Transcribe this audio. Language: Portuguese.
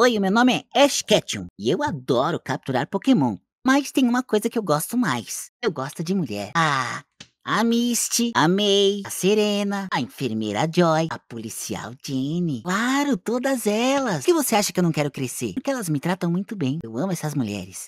Oi, o meu nome é Ash Ketchum e eu adoro capturar Pokémon. Mas tem uma coisa que eu gosto mais. Eu gosto de mulher. Ah, a Misty, a May, a Serena, a enfermeira Joy, a policial Jenny. Claro, todas elas. Por que você acha que eu não quero crescer? Porque elas me tratam muito bem. Eu amo essas mulheres.